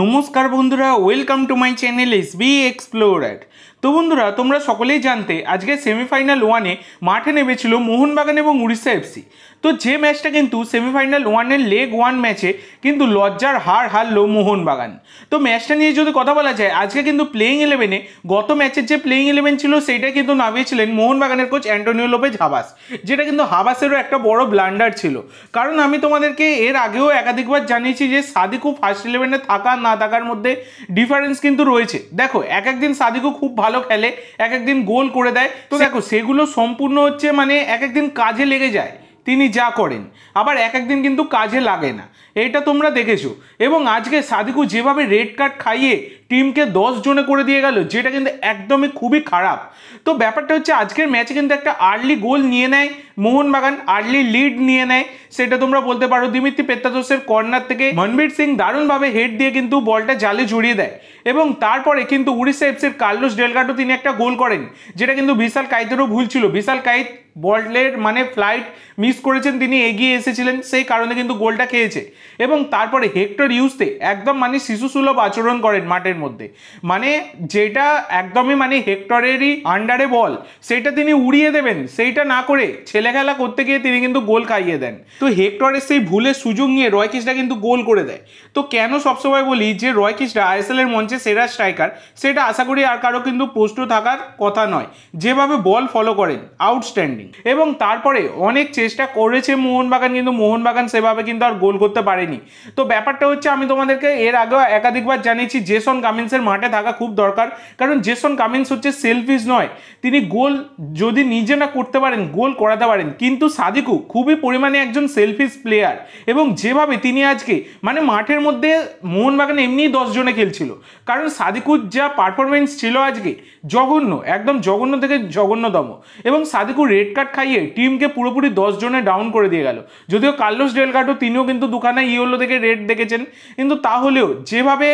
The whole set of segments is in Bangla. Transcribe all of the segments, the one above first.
নমস্কার বন্ধুরা welcome to my channel S B explorer তো বন্ধুরা তোমরা সকলেই জানতে আজকে সেমিফাইনাল ওয়ানে মাঠে নেমেছিল মোহনবাগান এবং উড়িষ্যা এফসি তো যে ম্যাচটা কিন্তু সেমিফাইনাল ওয়ানের লেগ ওয়ান ম্যাচে কিন্তু লজ্জার হার হারলো মোহনবাগান তো ম্যাচটা নিয়ে যদি কথা বলা যায় আজকে কিন্তু প্লেইং ইলেভেনে গত ম্যাচের যে প্লেইং ইলেভেন ছিল সেইটা কিন্তু নামিয়েছিলেন মোহনবাগানের কোচ অ্যান্টোনিও লোপেজ হাবাস যেটা কিন্তু হাবাসেরও একটা বড় ব্লান্ডার ছিল কারণ আমি তোমাদেরকে এর আগেও একাধিকবার জানিয়েছি যে সাদিকু ফার্স্ট ইলেভেনে থাকা থাকা না থাকার মধ্যে ডিফারেন্স কিন্তু রয়েছে দেখো এক একদিন সাদিকও খুব ভালো খেলে এক একদিন গোল করে দেয় তো দেখো সেগুলো সম্পূর্ণ হচ্ছে মানে এক একদিন কাজে লেগে যায় তিনি যা করেন আবার এক একদিন কিন্তু কাজে লাগে না এটা তোমরা দেখেছো এবং আজকে সাদিকু যেভাবে রেড কার্ড খাইয়ে টিমকে দশ জনে করে দিয়ে গেল যেটা কিন্তু একদমই খুবই খারাপ তো ব্যাপারটা হচ্ছে আজকের ম্যাচে কিন্তু একটা আর্লি গোল নিয়ে নেয় মোহনবাগান আর্লি লিড নিয়ে নেয় সেটা তোমরা বলতে পারো দিমিত্রি পেত্তাদোষের কর্নার থেকে মনবীর সিং দারুণভাবে হেড দিয়ে কিন্তু বলটা জালে জড়িয়ে দেয় এবং তারপরে কিন্তু উড়িষ্যা এফসির কার্লোস ডেলগাটো তিনি একটা গোল করেন যেটা কিন্তু বিশাল কাইতেরও ভুল ছিল বিশাল কাইত বলের মানে ফ্লাইট মিস করেছেন তিনি এগিয়ে এসেছিলেন সেই কারণে কিন্তু গোলটা খেয়েছে এবং তারপরে হেক্টর ইউজতে একদম মানে শিশুসুলভ আচরণ করেন মাঠের মধ্যে মানে যেটা একদমই মানে হেক্টরেরই আন্ডারে বল সেটা তিনি উড়িয়ে দেবেন সেইটা না করে ছেলে খেলা করতে গিয়ে তিনি কিন্তু গোল খাইয়ে দেন তো হেক্টরের সেই ভুলের সুযোগ নিয়ে রয়কিসটা কিন্তু গোল করে দেয় তো কেন সবসময় বলি যে রয়কিসটা আইএসএল এর মঞ্চে সেরা স্ট্রাইকার সেটা আশা করি আর কারো কিন্তু প্রশ্ন থাকার কথা নয় যেভাবে বল ফলো করেন আউটস্ট্যান্ডিং এবং তারপরে অনেক চেষ্টা করেছে মোহনবাগান কিন্তু মোহনবাগান সেভাবে কিন্তু আর গোল করতে পারেনি তো ব্যাপারটা হচ্ছে আমি তোমাদেরকে এর আগেও একাধিকবার জানিয়েছি জেসন কামিন্সের মাঠে থাকা খুব দরকার কারণ জেসন কামিন্স হচ্ছে সেলফিস নয় তিনি গোল যদি নিজে না করতে পারেন গোল করাতে পারেন কিন্তু সাদিকু খুবই পরিমাণে একজন সেলফিস প্লেয়ার এবং যেভাবে তিনি আজকে মানে মাঠের মধ্যে মোহনবাগান এমনিই দশজনে খেলছিল কারণ সাদিকুর যা পারফরমেন্স ছিল আজকে জঘন্য একদম জঘন্য থেকে জঘন্যতম এবং সাদিকু রেড কার্ড খাইয়ে টিমকে পুরোপুরি দশজনে ডাউন করে দিয়ে গেল যদিও কার্লোস ডেলকাটো তিনিও কিন্তু দুখানা ইয়েলো থেকে রেড দেখেছেন কিন্তু তাহলেও যেভাবে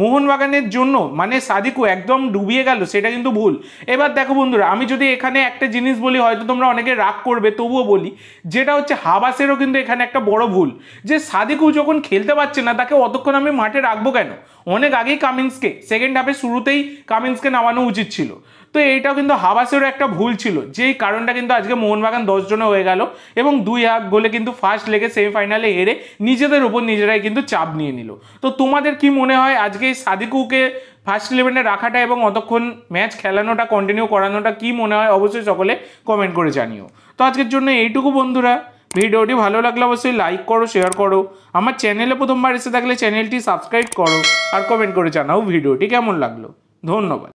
মোহনবাগানের জন্য মানে সাদিকু একদম ডুবিয়ে গেল সেটা কিন্তু ভুল এবার দেখো বন্ধুরা আমি যদি এখানে একটা জিনিস বলি হয়তো তোমরা অনেকে রাগ করবে তবুও বলি যেটা হচ্ছে হাবাসেরও কিন্তু এখানে একটা বড় ভুল যে সাদিকু যখন খেলতে পারছে না তাকে অতক্ষণ আমি মাঠে রাখবো কেন অনেক আগেই কামিন্সকে সেকেন্ড হাফে শুরুতেই কামিন্সকে নামানো উচিত ছিল তো এইটাও কিন্তু হাবাসেরও একটা ভুল ছিল যেই কারণটা কিন্তু আজকে মোহনবাগান দশজনে হয়ে গেল এবং দুই এক গোলে কিন্তু ফার্স্ট লেগে সেমিফাইনালে হেরে নিজেদের উপর নিজেরাই কিন্তু চাপ নিয়ে নিল তো তোমাদের কি মনে হয় আজকে এই সাদিকুকে ফার্স্ট ইলেভেনে রাখাটা এবং অতক্ষণ ম্যাচ খেলানোটা কন্টিনিউ করানোটা কি মনে হয় অবশ্যই সকলে কমেন্ট করে জানিও তো আজকের জন্য এইটুকু বন্ধুরা ভিডিওটি ভালো লাগলে অবশ্যই লাইক করো শেয়ার করো আমার চ্যানেলে প্রথমবার এসে থাকলে চ্যানেলটি সাবস্ক্রাইব করো আর কমেন্ট করে জানাও ভিডিওটি কেমন লাগলো ধন্যবাদ